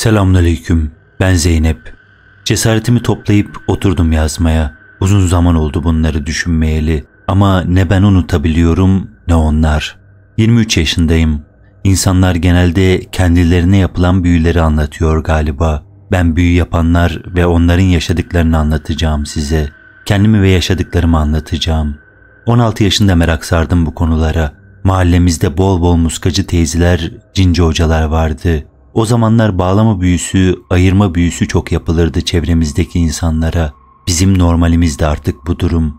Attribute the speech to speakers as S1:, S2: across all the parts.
S1: Selamünaleyküm, ben Zeynep. Cesaretimi toplayıp oturdum yazmaya. Uzun zaman oldu bunları düşünmeyeli ama ne ben unutabiliyorum ne onlar. 23 yaşındayım. İnsanlar genelde kendilerine yapılan büyüleri anlatıyor galiba. Ben büyü yapanlar ve onların yaşadıklarını anlatacağım size. Kendimi ve yaşadıklarımı anlatacağım. 16 yaşında merak sardım bu konulara. Mahallemizde bol bol muskacı teyzeler, cinci hocalar vardı. O zamanlar bağlama büyüsü, ayırma büyüsü çok yapılırdı çevremizdeki insanlara. Bizim normalimizde artık bu durum.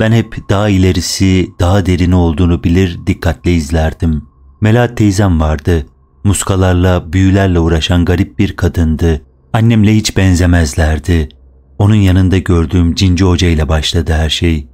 S1: Ben hep daha ilerisi, daha derini olduğunu bilir, dikkatle izlerdim. Melahat teyzem vardı. Muskalarla, büyülerle uğraşan garip bir kadındı. Annemle hiç benzemezlerdi. Onun yanında gördüğüm Cinci Hoca ile başladı her şey.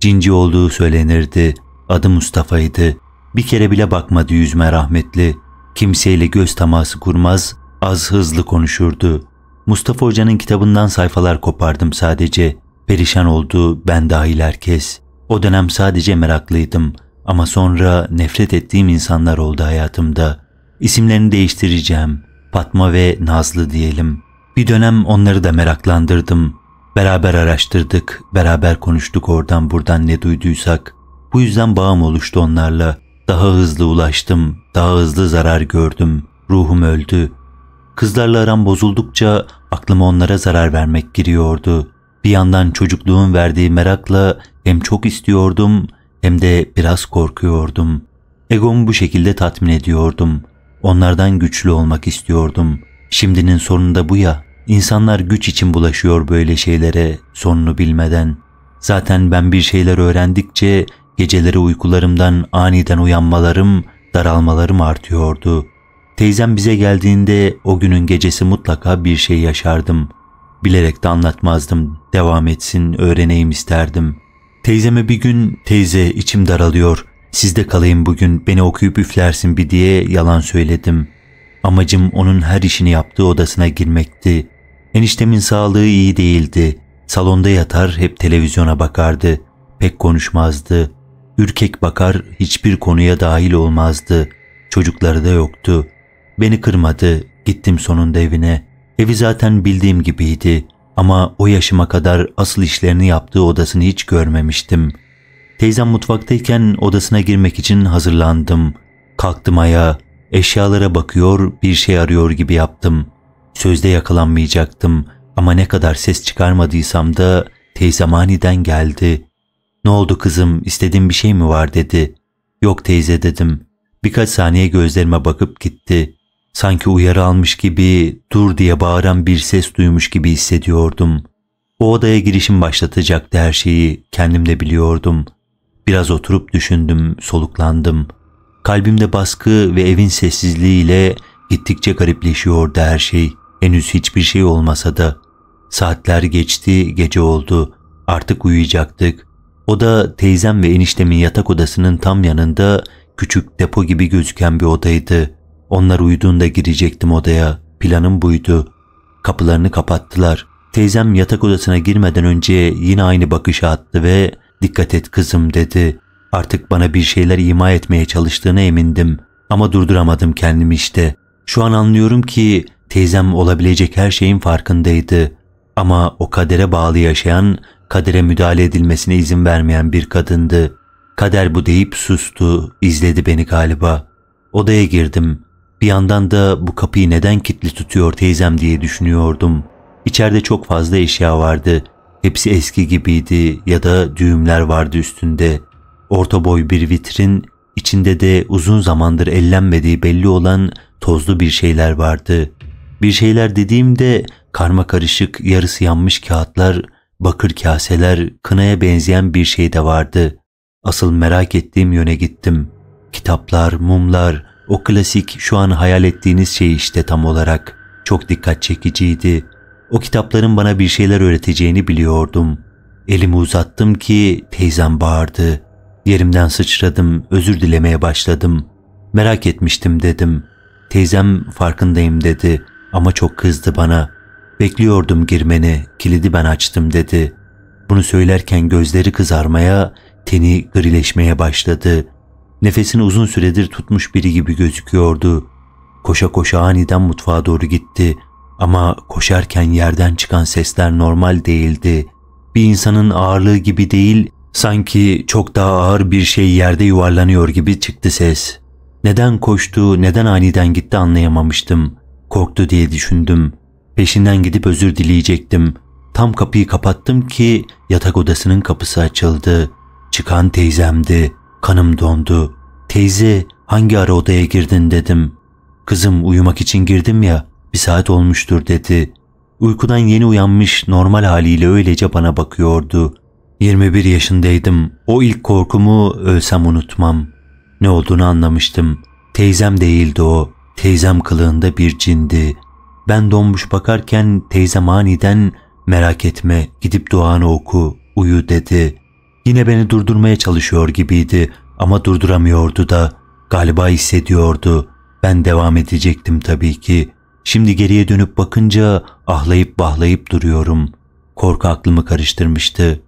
S1: Cinci olduğu söylenirdi. Adı Mustafa'ydı. Bir kere bile bakmadı yüzme rahmetli.'' Kimseyle göz teması kurmaz, az hızlı konuşurdu. Mustafa Hoca'nın kitabından sayfalar kopardım sadece. Perişan oldu ben dahil herkes. O dönem sadece meraklıydım ama sonra nefret ettiğim insanlar oldu hayatımda. İsimlerini değiştireceğim. Fatma ve Nazlı diyelim. Bir dönem onları da meraklandırdım. Beraber araştırdık, beraber konuştuk oradan buradan ne duyduysak. Bu yüzden bağım oluştu onlarla. Daha hızlı ulaştım, daha hızlı zarar gördüm. Ruhum öldü. Kızlarla aram bozuldukça aklıma onlara zarar vermek giriyordu. Bir yandan çocukluğun verdiği merakla hem çok istiyordum hem de biraz korkuyordum. Egomu bu şekilde tatmin ediyordum. Onlardan güçlü olmak istiyordum. Şimdinin sonunda bu ya. İnsanlar güç için bulaşıyor böyle şeylere sonunu bilmeden. Zaten ben bir şeyler öğrendikçe Geceleri uykularımdan aniden uyanmalarım, daralmalarım artıyordu. Teyzem bize geldiğinde o günün gecesi mutlaka bir şey yaşardım. Bilerek de anlatmazdım, devam etsin, öğreneyim isterdim. Teyzeme bir gün, teyze içim daralıyor, sizde kalayım bugün, beni okuyup üflersin bir diye yalan söyledim. Amacım onun her işini yaptığı odasına girmekti. Eniştemin sağlığı iyi değildi. Salonda yatar hep televizyona bakardı. Pek konuşmazdı. Ürkek bakar hiçbir konuya dahil olmazdı. Çocukları da yoktu. Beni kırmadı. Gittim sonunda evine. Evi zaten bildiğim gibiydi. Ama o yaşıma kadar asıl işlerini yaptığı odasını hiç görmemiştim. Teyzem mutfaktayken odasına girmek için hazırlandım. Kalktım ayağa. Eşyalara bakıyor, bir şey arıyor gibi yaptım. Sözde yakalanmayacaktım ama ne kadar ses çıkarmadıysam da teyzem aniden geldi. Ne oldu kızım, istediğin bir şey mi var dedi. Yok teyze dedim. Birkaç saniye gözlerime bakıp gitti. Sanki uyarı almış gibi dur diye bağıran bir ses duymuş gibi hissediyordum. O odaya girişim başlatacaktı her şeyi, kendim de biliyordum. Biraz oturup düşündüm, soluklandım. Kalbimde baskı ve evin sessizliğiyle gittikçe garipleşiyordu her şey. Henüz hiçbir şey olmasa da. Saatler geçti, gece oldu. Artık uyuyacaktık. O da teyzem ve eniştemin yatak odasının tam yanında küçük depo gibi gözüken bir odaydı. Onlar uyuduğunda girecektim odaya. Planım buydu. Kapılarını kapattılar. Teyzem yatak odasına girmeden önce yine aynı bakışı attı ve dikkat et kızım dedi. Artık bana bir şeyler ima etmeye çalıştığına emindim ama durduramadım kendimi işte. Şu an anlıyorum ki teyzem olabilecek her şeyin farkındaydı. Ama o kadere bağlı yaşayan kadere müdahale edilmesine izin vermeyen bir kadındı. Kader bu deyip sustu, izledi beni galiba. Odaya girdim. Bir yandan da bu kapıyı neden kilitli tutuyor teyzem diye düşünüyordum. İçeride çok fazla eşya vardı. Hepsi eski gibiydi ya da düğümler vardı üstünde. Orta boy bir vitrin, içinde de uzun zamandır ellenmediği belli olan tozlu bir şeyler vardı. Bir şeyler dediğimde karma karışık yarısı yanmış kağıtlar, bakır kaseler, kınaya benzeyen bir şey de vardı. Asıl merak ettiğim yöne gittim. Kitaplar, mumlar, o klasik şu an hayal ettiğiniz şey işte tam olarak. Çok dikkat çekiciydi. O kitapların bana bir şeyler öğreteceğini biliyordum. Elimi uzattım ki teyzem bağırdı. Yerimden sıçradım, özür dilemeye başladım. Merak etmiştim dedim. Teyzem farkındayım dedi ama çok kızdı bana. Bekliyordum girmeni, kilidi ben açtım dedi. Bunu söylerken gözleri kızarmaya, teni grileşmeye başladı. Nefesini uzun süredir tutmuş biri gibi gözüküyordu. Koşa koşa aniden mutfağa doğru gitti. Ama koşarken yerden çıkan sesler normal değildi. Bir insanın ağırlığı gibi değil, sanki çok daha ağır bir şey yerde yuvarlanıyor gibi çıktı ses. Neden koştu, neden aniden gitti anlayamamıştım. Korktu diye düşündüm.'' Peşinden gidip özür dileyecektim. Tam kapıyı kapattım ki yatak odasının kapısı açıldı. Çıkan teyzemdi. Kanım dondu. Teyze hangi ara odaya girdin dedim. Kızım uyumak için girdim ya bir saat olmuştur dedi. Uykudan yeni uyanmış normal haliyle öylece bana bakıyordu. 21 yaşındaydım. O ilk korkumu ölsem unutmam. Ne olduğunu anlamıştım. Teyzem değildi o. Teyzem kılığında bir cindi. Ben donmuş bakarken teyze maniden merak etme gidip duanı oku uyu dedi. Yine beni durdurmaya çalışıyor gibiydi ama durduramıyordu da galiba hissediyordu. Ben devam edecektim tabii ki. Şimdi geriye dönüp bakınca ahlayıp bahlayıp duruyorum. Korku aklımı karıştırmıştı.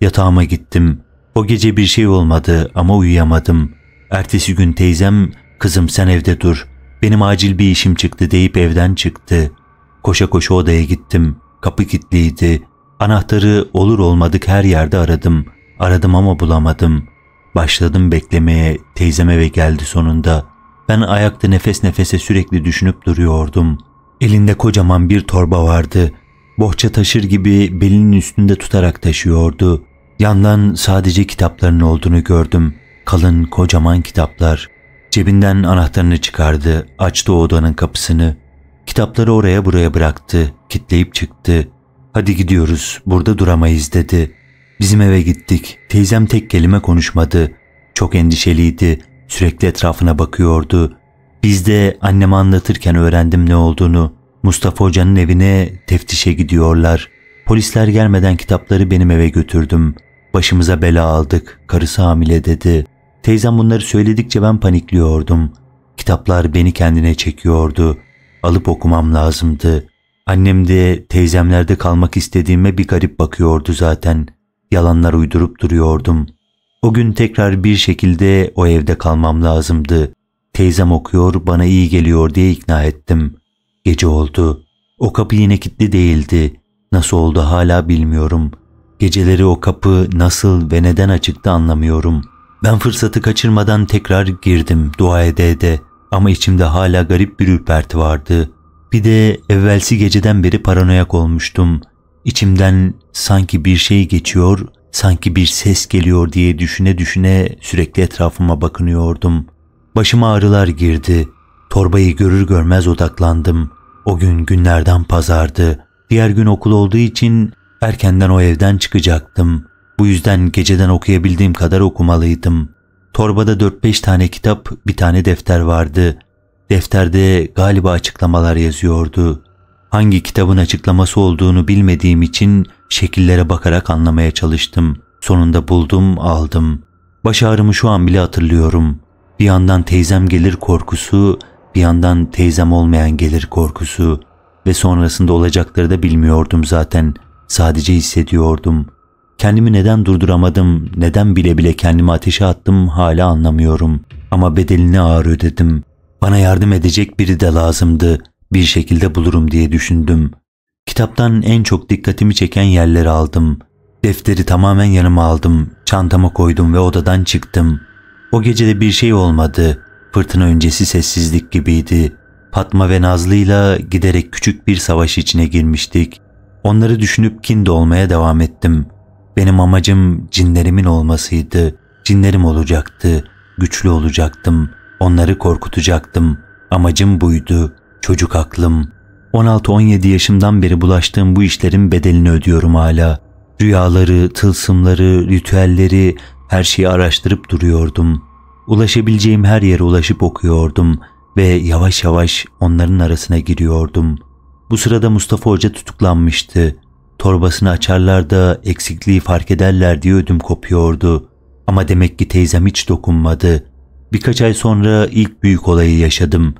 S1: Yatağıma gittim. O gece bir şey olmadı ama uyuyamadım. Ertesi gün teyzem kızım sen evde dur.'' benim acil bir işim çıktı deyip evden çıktı. Koşa koşa odaya gittim. Kapı kilitliydi. Anahtarı olur olmadık her yerde aradım. Aradım ama bulamadım. Başladım beklemeye, Teyzeme ve geldi sonunda. Ben ayakta nefes nefese sürekli düşünüp duruyordum. Elinde kocaman bir torba vardı. Bohça taşır gibi belinin üstünde tutarak taşıyordu. Yandan sadece kitapların olduğunu gördüm. Kalın kocaman kitaplar. Cebinden anahtarını çıkardı, açtı o odanın kapısını. Kitapları oraya buraya bıraktı, kitleyip çıktı. Hadi gidiyoruz, burada duramayız dedi. Bizim eve gittik. Teyzem tek kelime konuşmadı. Çok endişeliydi. Sürekli etrafına bakıyordu. Biz de anneme anlatırken öğrendim ne olduğunu. Mustafa Hoca'nın evine teftişe gidiyorlar. Polisler gelmeden kitapları benim eve götürdüm. Başımıza bela aldık. Karısı hamile dedi. Teyzem bunları söyledikçe ben panikliyordum. Kitaplar beni kendine çekiyordu. Alıp okumam lazımdı. Annem de teyzemlerde kalmak istediğime bir garip bakıyordu zaten. Yalanlar uydurup duruyordum. O gün tekrar bir şekilde o evde kalmam lazımdı. Teyzem okuyor bana iyi geliyor diye ikna ettim. Gece oldu. O kapı yine kilitli değildi. Nasıl oldu hala bilmiyorum. Geceleri o kapı nasıl ve neden açıktı anlamıyorum.'' Ben fırsatı kaçırmadan tekrar girdim dua ede ede ama içimde hala garip bir ürperti vardı. Bir de evvelsi geceden beri paranoyak olmuştum. İçimden sanki bir şey geçiyor, sanki bir ses geliyor diye düşüne düşüne sürekli etrafıma bakınıyordum. Başıma ağrılar girdi. Torbayı görür görmez odaklandım. O gün günlerden pazardı. Diğer gün okul olduğu için erkenden o evden çıkacaktım. Bu yüzden geceden okuyabildiğim kadar okumalıydım. Torbada 4-5 tane kitap, bir tane defter vardı. Defterde galiba açıklamalar yazıyordu. Hangi kitabın açıklaması olduğunu bilmediğim için şekillere bakarak anlamaya çalıştım. Sonunda buldum, aldım. Baş ağrımı şu an bile hatırlıyorum. Bir yandan teyzem gelir korkusu, bir yandan teyzem olmayan gelir korkusu ve sonrasında olacakları da bilmiyordum zaten. Sadece hissediyordum. Kendimi neden durduramadım, neden bile bile kendimi ateşe attım hala anlamıyorum. Ama bedelini ağır ödedim. Bana yardım edecek biri de lazımdı. Bir şekilde bulurum diye düşündüm. Kitaptan en çok dikkatimi çeken yerleri aldım. Defteri tamamen yanıma aldım. Çantama koydum ve odadan çıktım. O gecede bir şey olmadı. Fırtına öncesi sessizlik gibiydi. Fatma ve Nazlı'yla giderek küçük bir savaş içine girmiştik. Onları düşünüp kin olmaya devam ettim. Benim amacım cinlerimin olmasıydı. Cinlerim olacaktı. Güçlü olacaktım. Onları korkutacaktım. Amacım buydu. Çocuk aklım. 16-17 yaşımdan beri bulaştığım bu işlerin bedelini ödüyorum hala. Rüyaları, tılsımları, ritüelleri, her şeyi araştırıp duruyordum. Ulaşabileceğim her yere ulaşıp okuyordum ve yavaş yavaş onların arasına giriyordum. Bu sırada Mustafa Hoca tutuklanmıştı. Torbasını açarlar da eksikliği fark ederler diye ödüm kopuyordu. Ama demek ki teyzem hiç dokunmadı. Birkaç ay sonra ilk büyük olayı yaşadım.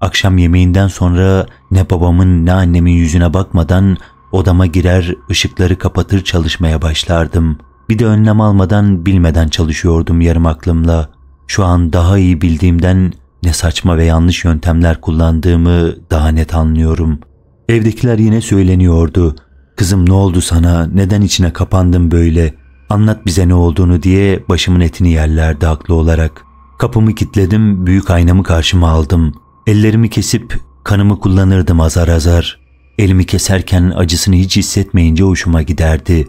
S1: Akşam yemeğinden sonra ne babamın ne annemin yüzüne bakmadan odama girer, ışıkları kapatır çalışmaya başlardım. Bir de önlem almadan bilmeden çalışıyordum yarım aklımla. Şu an daha iyi bildiğimden ne saçma ve yanlış yöntemler kullandığımı daha net anlıyorum. Evdekiler yine söyleniyordu. Kızım ne oldu sana? Neden içine kapandın böyle? Anlat bize ne olduğunu diye başımın etini yerlerdi haklı olarak. Kapımı kilitledim, büyük aynamı karşıma aldım. Ellerimi kesip kanımı kullanırdım azar azar. Elimi keserken acısını hiç hissetmeyince hoşuma giderdi.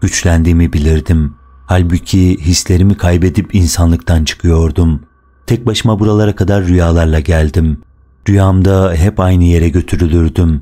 S1: Güçlendiğimi bilirdim. Halbuki hislerimi kaybedip insanlıktan çıkıyordum. Tek başıma buralara kadar rüyalarla geldim. Rüyamda hep aynı yere götürülürdüm.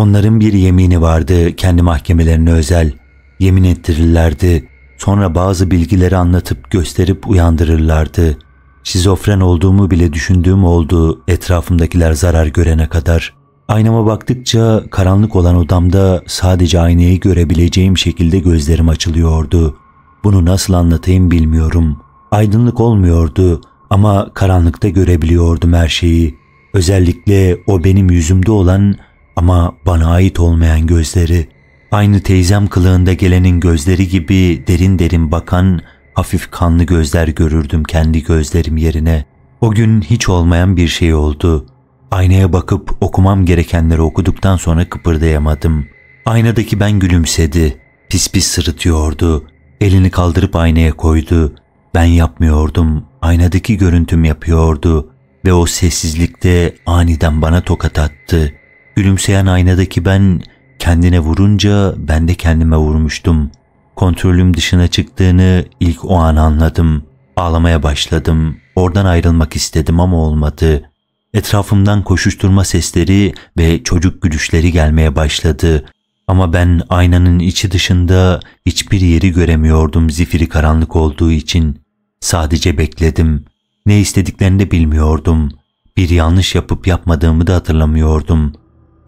S1: Onların bir yemini vardı kendi mahkemelerine özel. Yemin ettirirlerdi. Sonra bazı bilgileri anlatıp gösterip uyandırırlardı. Şizofren olduğumu bile düşündüğüm oldu etrafımdakiler zarar görene kadar. Aynama baktıkça karanlık olan odamda sadece aynayı görebileceğim şekilde gözlerim açılıyordu. Bunu nasıl anlatayım bilmiyorum. Aydınlık olmuyordu ama karanlıkta görebiliyordum her şeyi. Özellikle o benim yüzümde olan ama bana ait olmayan gözleri, aynı teyzem kılığında gelenin gözleri gibi derin derin bakan hafif kanlı gözler görürdüm kendi gözlerim yerine. O gün hiç olmayan bir şey oldu. Aynaya bakıp okumam gerekenleri okuduktan sonra kıpırdayamadım. Aynadaki ben gülümsedi. Pis pis sırıtıyordu. Elini kaldırıp aynaya koydu. Ben yapmıyordum. Aynadaki görüntüm yapıyordu ve o sessizlikte aniden bana tokat attı. Gülümseyen aynadaki ben kendine vurunca ben de kendime vurmuştum. Kontrolüm dışına çıktığını ilk o an anladım. Ağlamaya başladım. Oradan ayrılmak istedim ama olmadı. Etrafımdan koşuşturma sesleri ve çocuk gülüşleri gelmeye başladı. Ama ben aynanın içi dışında hiçbir yeri göremiyordum zifiri karanlık olduğu için. Sadece bekledim. Ne istediklerini de bilmiyordum. Bir yanlış yapıp yapmadığımı da hatırlamıyordum.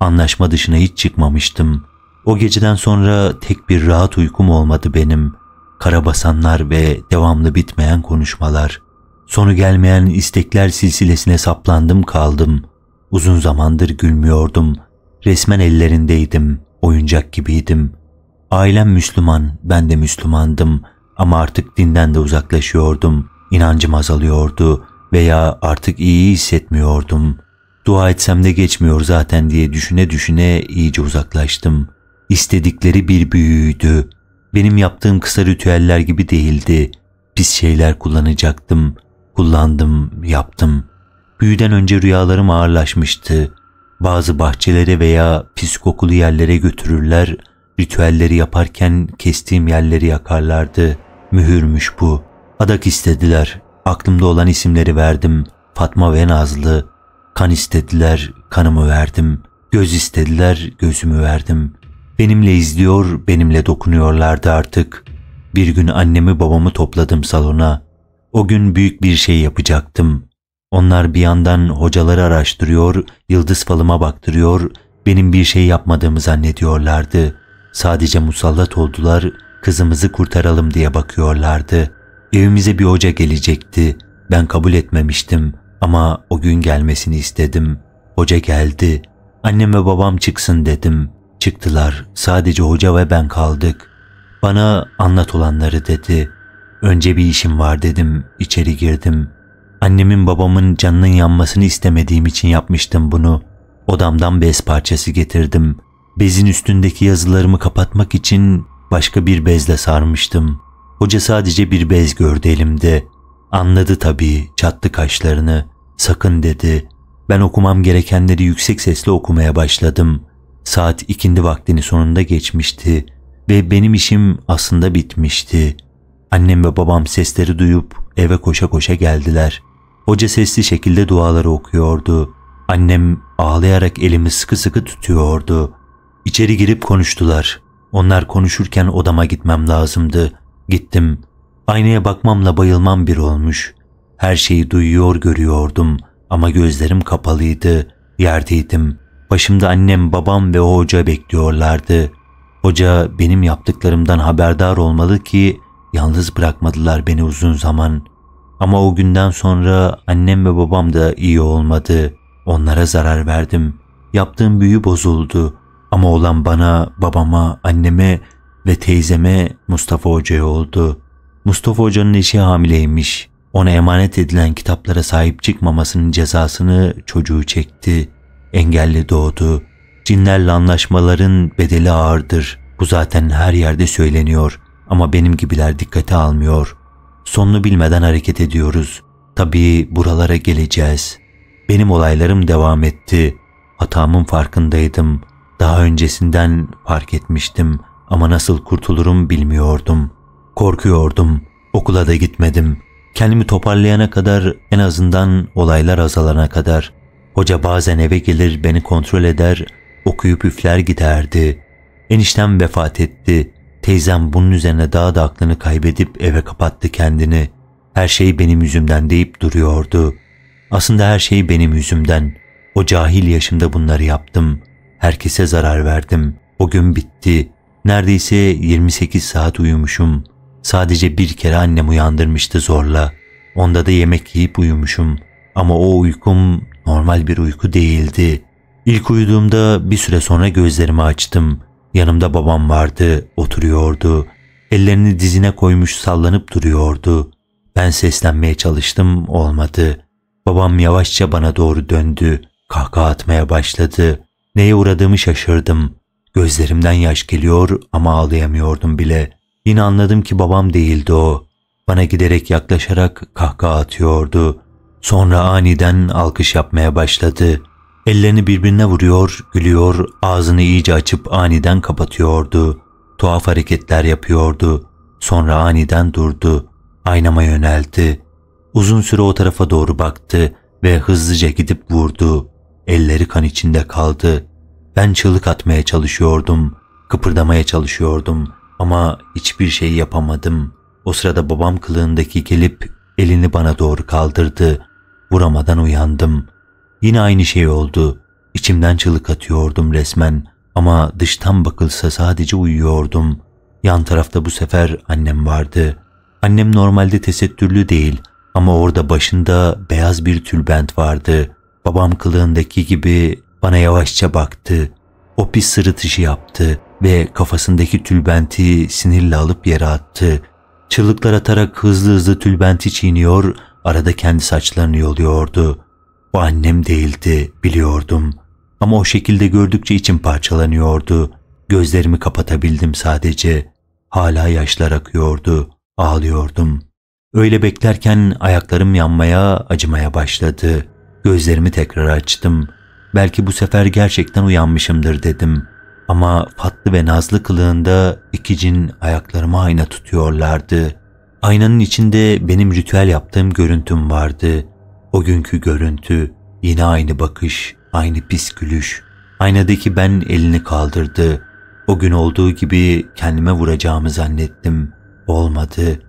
S1: Anlaşma dışına hiç çıkmamıştım. O geceden sonra tek bir rahat uykum olmadı benim. Karabasanlar ve devamlı bitmeyen konuşmalar. Sonu gelmeyen istekler silsilesine saplandım kaldım. Uzun zamandır gülmüyordum. Resmen ellerindeydim. Oyuncak gibiydim. Ailem Müslüman, ben de Müslümandım. Ama artık dinden de uzaklaşıyordum. İnancım azalıyordu veya artık iyi hissetmiyordum. Dua etsem de geçmiyor zaten diye düşüne düşüne iyice uzaklaştım. İstedikleri bir büyüğüydü. Benim yaptığım kısa ritüeller gibi değildi. Pis şeyler kullanacaktım. Kullandım, yaptım. Büyüden önce rüyalarım ağırlaşmıştı. Bazı bahçelere veya pis kokulu yerlere götürürler, ritüelleri yaparken kestiğim yerleri yakarlardı. Mühürmüş bu. Adak istediler. Aklımda olan isimleri verdim. Fatma ve Nazlı. Kan istediler, kanımı verdim. Göz istediler, gözümü verdim. Benimle izliyor, benimle dokunuyorlardı artık. Bir gün annemi babamı topladım salona. O gün büyük bir şey yapacaktım. Onlar bir yandan hocaları araştırıyor, yıldız falıma baktırıyor, benim bir şey yapmadığımı zannediyorlardı. Sadece musallat oldular, kızımızı kurtaralım diye bakıyorlardı. Evimize bir hoca gelecekti. Ben kabul etmemiştim. Ama o gün gelmesini istedim. Hoca geldi. Annem ve babam çıksın dedim. Çıktılar. Sadece hoca ve ben kaldık. Bana anlat olanları dedi. Önce bir işim var dedim. İçeri girdim. Annemin babamın canının yanmasını istemediğim için yapmıştım bunu. Odamdan bez parçası getirdim. Bezin üstündeki yazılarımı kapatmak için başka bir bezle sarmıştım. Hoca sadece bir bez gördü elimde. Anladı tabii çattı kaşlarını. Sakın dedi. Ben okumam gerekenleri yüksek sesle okumaya başladım. Saat ikindi vaktinin sonunda geçmişti ve benim işim aslında bitmişti. Annem ve babam sesleri duyup eve koşa koşa geldiler. Hoca sesli şekilde duaları okuyordu. Annem ağlayarak elimi sıkı sıkı tutuyordu. İçeri girip konuştular. Onlar konuşurken odama gitmem lazımdı. Gittim. Aynaya bakmamla bayılmam bir olmuş. Her şeyi duyuyor görüyordum ama gözlerim kapalıydı. Yerdeydim. Başımda annem, babam ve o hoca bekliyorlardı. Hoca benim yaptıklarımdan haberdar olmalı ki yalnız bırakmadılar beni uzun zaman. Ama o günden sonra annem ve babam da iyi olmadı. Onlara zarar verdim. Yaptığım büyü bozuldu. Ama olan bana, babama, anneme ve teyzeme Mustafa Hoca'ya oldu. Mustafa Hoca'nın eşi hamileymiş ona emanet edilen kitaplara sahip çıkmamasının cezasını çocuğu çekti. Engelli doğdu. Cinlerle anlaşmaların bedeli ağırdır. Bu zaten her yerde söyleniyor ama benim gibiler dikkate almıyor. Sonunu bilmeden hareket ediyoruz. Tabii buralara geleceğiz. Benim olaylarım devam etti. Hatamın farkındaydım. Daha öncesinden fark etmiştim ama nasıl kurtulurum bilmiyordum. Korkuyordum. Okula da gitmedim.'' Kendimi toparlayana kadar en azından olaylar azalana kadar hoca bazen eve gelir beni kontrol eder, okuyup üfler giderdi. Eniştem vefat etti. Teyzem bunun üzerine daha da aklını kaybedip eve kapattı kendini. Her şey benim yüzümden deyip duruyordu. Aslında her şey benim yüzümden. O cahil yaşımda bunları yaptım. Herkese zarar verdim. O gün bitti. Neredeyse 28 saat uyumuşum. Sadece bir kere annem uyandırmıştı zorla. Onda da yemek yiyip uyumuşum. Ama o uykum normal bir uyku değildi. İlk uyuduğumda bir süre sonra gözlerimi açtım. Yanımda babam vardı, oturuyordu. Ellerini dizine koymuş sallanıp duruyordu. Ben seslenmeye çalıştım, olmadı. Babam yavaşça bana doğru döndü. Kahkaha atmaya başladı. Neye uğradığımı şaşırdım. Gözlerimden yaş geliyor ama ağlayamıyordum bile. Yine anladım ki babam değildi o. Bana giderek yaklaşarak kahkaha atıyordu. Sonra aniden alkış yapmaya başladı. Ellerini birbirine vuruyor, gülüyor, ağzını iyice açıp aniden kapatıyordu. Tuhaf hareketler yapıyordu. Sonra aniden durdu. Aynama yöneldi. Uzun süre o tarafa doğru baktı ve hızlıca gidip vurdu. Elleri kan içinde kaldı. Ben çığlık atmaya çalışıyordum. Kıpırdamaya çalışıyordum.'' Ama hiçbir şey yapamadım. O sırada babam kılığındaki gelip elini bana doğru kaldırdı. Vuramadan uyandım. Yine aynı şey oldu. İçimden çığlık atıyordum resmen ama dıştan bakılsa sadece uyuyordum. Yan tarafta bu sefer annem vardı. Annem normalde tesettürlü değil ama orada başında beyaz bir tülbent vardı. Babam kılığındaki gibi bana yavaşça baktı. O pis sırıtışı yaptı ve kafasındaki tülbenti sinirle alıp yere attı. Çığlıklar atarak hızlı hızlı tülbenti çiğniyor, arada kendi saçlarını yoluyordu. Bu annem değildi, biliyordum. Ama o şekilde gördükçe içim parçalanıyordu. Gözlerimi kapatabildim sadece. Hala yaşlar akıyordu. Ağlıyordum. Öyle beklerken ayaklarım yanmaya, acımaya başladı. Gözlerimi tekrar açtım. Belki bu sefer gerçekten uyanmışımdır dedim.'' Ama Fatlı ve Nazlı kılığında iki cin ayaklarıma ayna tutuyorlardı. Aynanın içinde benim ritüel yaptığım görüntüm vardı. O günkü görüntü, yine aynı bakış, aynı pis gülüş. Aynadaki ben elini kaldırdı. O gün olduğu gibi kendime vuracağımı zannettim. Olmadı.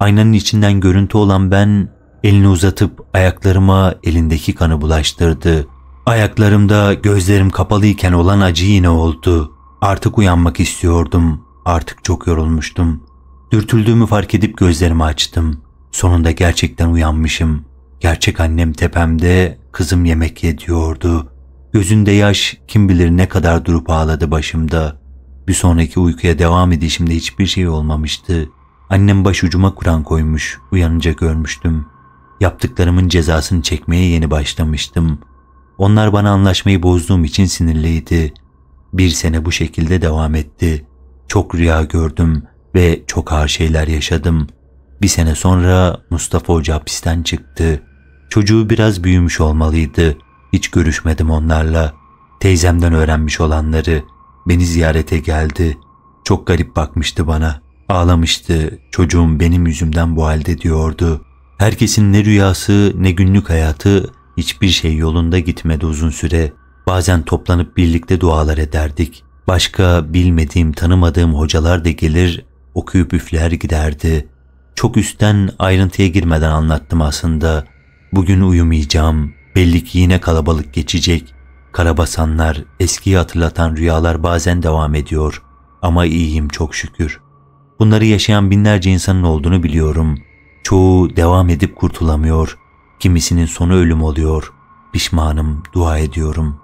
S1: Aynanın içinden görüntü olan ben elini uzatıp ayaklarıma elindeki kanı bulaştırdı. Ayaklarımda gözlerim kapalıyken olan acı yine oldu. Artık uyanmak istiyordum. Artık çok yorulmuştum. Dürtüldüğümü fark edip gözlerimi açtım. Sonunda gerçekten uyanmışım. Gerçek annem tepemde, kızım yemek yediyordu. Gözünde yaş kim bilir ne kadar durup ağladı başımda. Bir sonraki uykuya devam edişimde hiçbir şey olmamıştı. Annem başucuma Kur'an koymuş, uyanınca görmüştüm. Yaptıklarımın cezasını çekmeye yeni başlamıştım.'' Onlar bana anlaşmayı bozduğum için sinirliydi. Bir sene bu şekilde devam etti. Çok rüya gördüm ve çok ağır şeyler yaşadım. Bir sene sonra Mustafa Hoca hapisten çıktı. Çocuğu biraz büyümüş olmalıydı. Hiç görüşmedim onlarla. Teyzemden öğrenmiş olanları. Beni ziyarete geldi. Çok garip bakmıştı bana. Ağlamıştı. Çocuğum benim yüzümden bu halde diyordu. Herkesin ne rüyası ne günlük hayatı Hiçbir şey yolunda gitmedi uzun süre. Bazen toplanıp birlikte dualar ederdik. Başka bilmediğim, tanımadığım hocalar da gelir, okuyup üfler giderdi. Çok üstten ayrıntıya girmeden anlattım aslında. Bugün uyumayacağım, belli ki yine kalabalık geçecek. Karabasanlar, eskiyi hatırlatan rüyalar bazen devam ediyor. Ama iyiyim çok şükür. Bunları yaşayan binlerce insanın olduğunu biliyorum. Çoğu devam edip kurtulamıyor. Kimisinin sonu ölüm oluyor. Pişmanım, dua ediyorum.